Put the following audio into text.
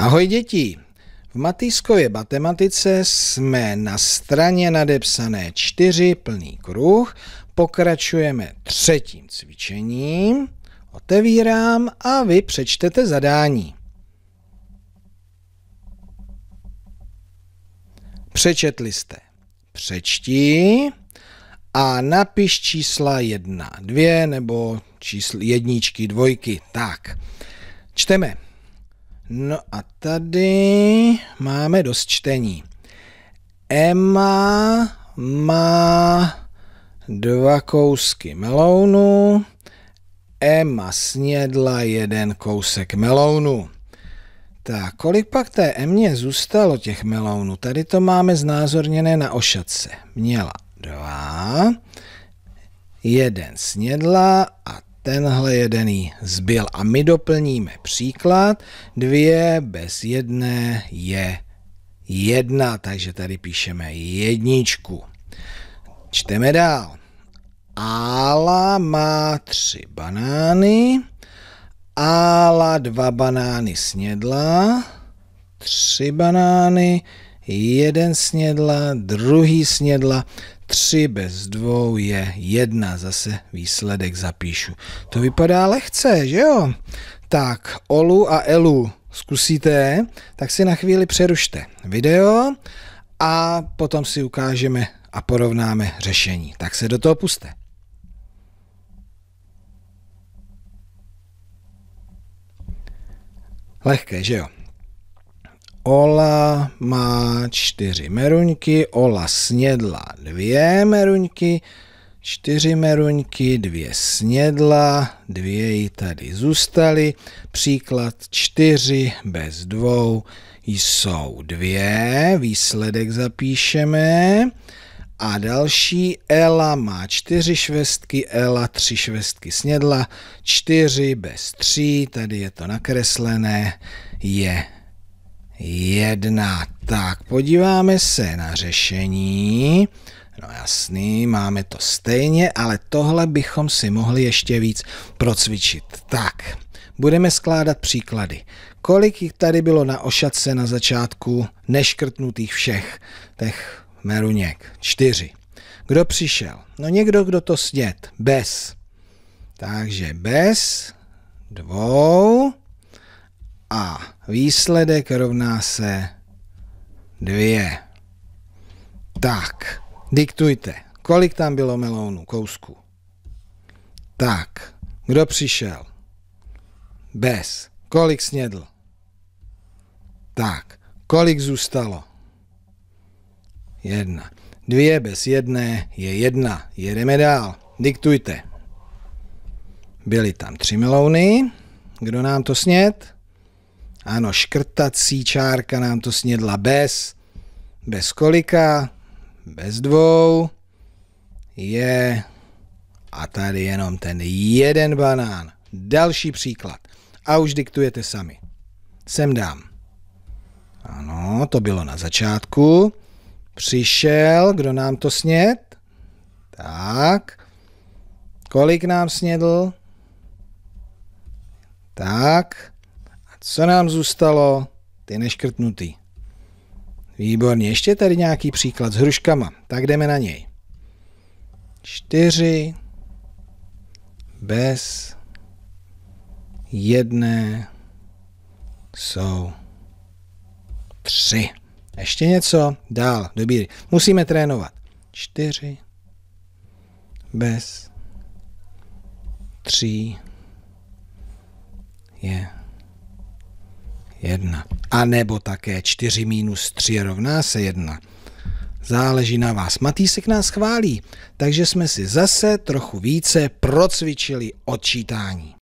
Ahoj děti! V Matýskově matematice jsme na straně nadepsané 4 plný kruh. Pokračujeme třetím cvičením. Otevírám a vy přečtete zadání. Přečetli jste. Přečti a napiš čísla 1, 2 nebo čísl jedničky, dvojky. Tak, čteme. No a tady máme dost čtení. Emma má dva kousky melounu. Emma snědla jeden kousek melounu. Tak, kolik pak té Emě zůstalo těch melounů? Tady to máme znázorněné na ošatce. Měla dva, jeden snědla a tenhle jedený zbyl. A my doplníme příklad. Dvě bez jedné je jedna, takže tady píšeme jedničku. Čteme dál. Ála má tři banány, Ála dva banány snědla, tři banány, jeden snědla, druhý snědla, tři bez dvou je jedna. Zase výsledek zapíšu. To vypadá lehce, že jo? Tak, Olu a Elu zkusíte, tak si na chvíli přerušte video a potom si ukážeme a porovnáme řešení. Tak se do toho puste. Lehké, že jo? Ola má čtyři meruňky, Ola snědla dvě meruňky, čtyři meruňky, dvě snědla, dvě jí tady zůstaly. Příklad čtyři bez dvou jsou dvě, výsledek zapíšeme. A další Ela má čtyři švestky, Ela tři švestky snědla, čtyři bez tří, tady je to nakreslené, je jedna. Tak, podíváme se na řešení. No jasný, máme to stejně, ale tohle bychom si mohli ještě víc procvičit. Tak, budeme skládat příklady. Kolik jich tady bylo na ošatce na začátku neškrtnutých všech těch meruněk? Čtyři. Kdo přišel? No někdo, kdo to snět. Bez. Takže bez dvou a výsledek rovná se 2. Tak, diktujte, kolik tam bylo melounů, kousku. Tak, kdo přišel? Bez. Kolik snědl? Tak, kolik zůstalo? Jedna. Dvě bez jedné je jedna. Jedeme dál. Diktujte. Byly tam tři melouny. Kdo nám to sněd? Ano, škrtací čárka nám to snědla bez. Bez kolika? Bez dvou. Je. A tady jenom ten jeden banán. Další příklad. A už diktujete sami. Sem dám. Ano, to bylo na začátku. Přišel, kdo nám to sněd? Tak. Kolik nám snědl? Tak co nám zůstalo? Ty neškrtnutý. Výborně, ještě tady nějaký příklad s hruškama. Tak jdeme na něj. čtyři bez jedné jsou tři. Ještě něco? Dál, dobíry. Musíme trénovat. Čtyři bez tří je 1. A nebo také 4 minus 3 rovná se 1. Záleží na vás. Matýsek nás chválí, takže jsme si zase trochu více procvičili odčítání.